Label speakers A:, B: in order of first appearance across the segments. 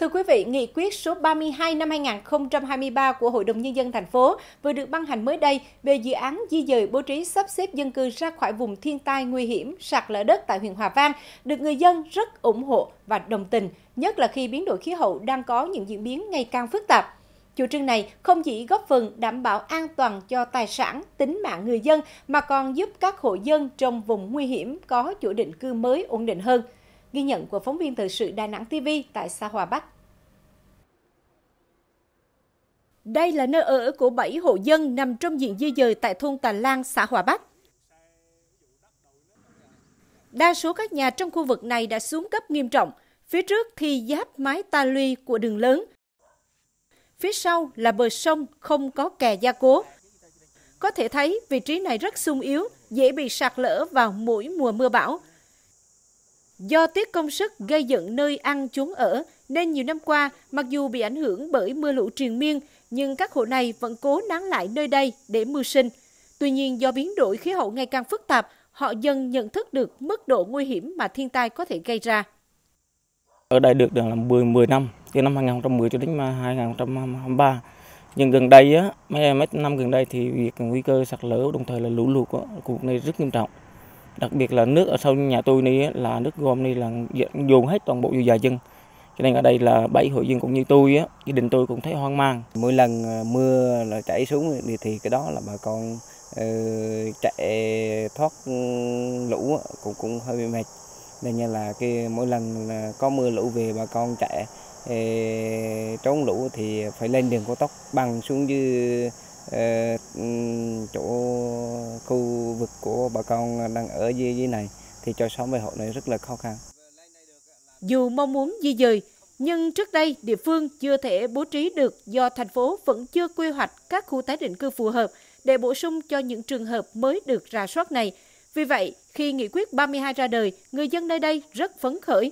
A: Thưa quý vị, nghị quyết số 32 năm 2023 của Hội đồng Nhân dân thành phố vừa được ban hành mới đây về dự án di dời bố trí sắp xếp dân cư ra khỏi vùng thiên tai nguy hiểm sạt lở đất tại huyện Hòa Vang được người dân rất ủng hộ và đồng tình, nhất là khi biến đổi khí hậu đang có những diễn biến ngày càng phức tạp. Chủ trương này không chỉ góp phần đảm bảo an toàn cho tài sản, tính mạng người dân mà còn giúp các hộ dân trong vùng nguy hiểm có chủ định cư mới ổn định hơn – Ghi nhận của phóng viên thời sự Đà Nẵng TV tại xã Hòa Bắc. Đây là nơi ở của 7 hộ dân nằm trong diện di dời tại thôn Tà Lan, xã Hòa Bắc. Đa số các nhà trong khu vực này đã xuống cấp nghiêm trọng, phía trước thì giáp mái ta luy của đường lớn. Phía sau là bờ sông không có kè gia cố. Có thể thấy vị trí này rất sung yếu, dễ bị sạt lỡ vào mỗi mùa mưa bão, Do tiết công sức gây dựng nơi ăn chốn ở, nên nhiều năm qua, mặc dù bị ảnh hưởng bởi mưa lũ triền miên, nhưng các hộ này vẫn cố nán lại nơi đây để mưu sinh. Tuy nhiên, do biến đổi khí hậu ngày càng phức tạp, họ dần nhận thức được mức độ nguy hiểm mà thiên tai có thể gây ra.
B: Ở đây được được là 10, 10 năm, từ năm 2010 cho đến 2023. Nhưng gần đây, á, mấy, mấy năm gần đây thì việc nguy cơ sạt lở đồng thời là lũ lụt của khu này rất nghiêm trọng đặc biệt là nước ở sau nhà tôi này là nước gom này là dồn hết toàn bộ vô dài chân cho nên ở đây là bảy hội dân cũng như tôi á gia đình tôi cũng thấy hoang mang mỗi lần ờ, mưa là chảy xuống thì cái đó là bà con uh, ờ, chạy thoát ừ, lũ cũng cũng hơi bị mệt nên như là cái mỗi lần có mưa lũ về bà con chạy ờ, trốn lũ thì phải lên đường cao tốc bằng xuống dưới Ờ, chỗ khu vực của bà con đang ở dưới dưới này thì cho sống 60 hộ này rất là khó khăn.
A: Dù mong muốn di dời, nhưng trước đây địa phương chưa thể bố trí được do thành phố vẫn chưa quy hoạch các khu tái định cư phù hợp để bổ sung cho những trường hợp mới được rà soát này. Vì vậy, khi nghị quyết 32 ra đời, người dân nơi đây rất phấn khởi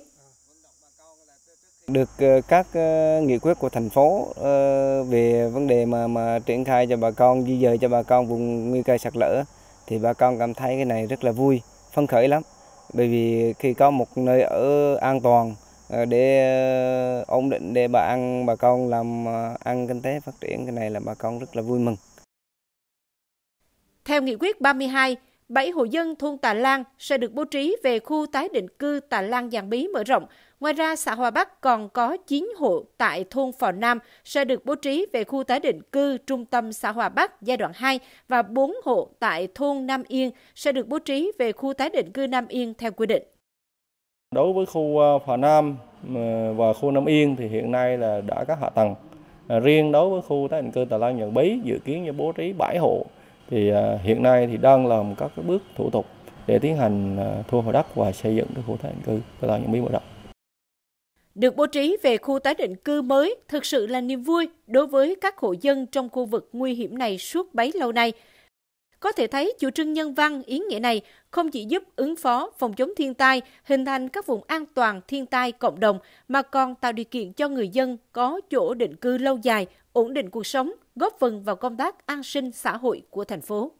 B: được ờ, các ờ, nghị quyết của thành phố ờ, về vấn đề mà mà triển khai cho bà con di dời cho bà con vùng nguy cơ sạt lở thì bà con cảm thấy cái này rất là vui, phấn khởi lắm. Bởi vì khi có một nơi ở an toàn để ổn định để bà ăn bà con làm ăn kinh tế phát triển cái này là bà con rất là vui mừng.
A: Theo nghị quyết 32, 7 hộ dân thôn Tà Lan sẽ được bố trí về khu tái định cư Tà Lan Giàng Bí mở rộng. Ngoài ra, xã Hòa Bắc còn có 9 hộ tại thôn Phò Nam sẽ được bố trí về khu tái định cư trung tâm xã Hòa Bắc giai đoạn 2 và 4 hộ tại thôn Nam Yên sẽ được bố trí về khu tái định cư Nam Yên theo quy định.
B: Đối với khu à, Hòa Nam à, và khu Nam Yên thì hiện nay là đã có hạ tầng. À, riêng đối với khu tái định cư Tà Lan Giàng Bí dự kiến bố trí 7 hộ thì à, hiện nay thì đang làm các cái bước thủ tục để tiến hành à, thu hồi đất và xây dựng cái khu tái định cư và tạo những biến mở rộng.
A: Được bố trí về khu tái định cư mới thực sự là niềm vui đối với các hộ dân trong khu vực nguy hiểm này suốt bấy lâu nay. Có thể thấy chủ trương nhân văn ý nghĩa này không chỉ giúp ứng phó phòng chống thiên tai, hình thành các vùng an toàn thiên tai cộng đồng mà còn tạo điều kiện cho người dân có chỗ định cư lâu dài ổn định cuộc sống, góp phần vào công tác an sinh xã hội của thành phố.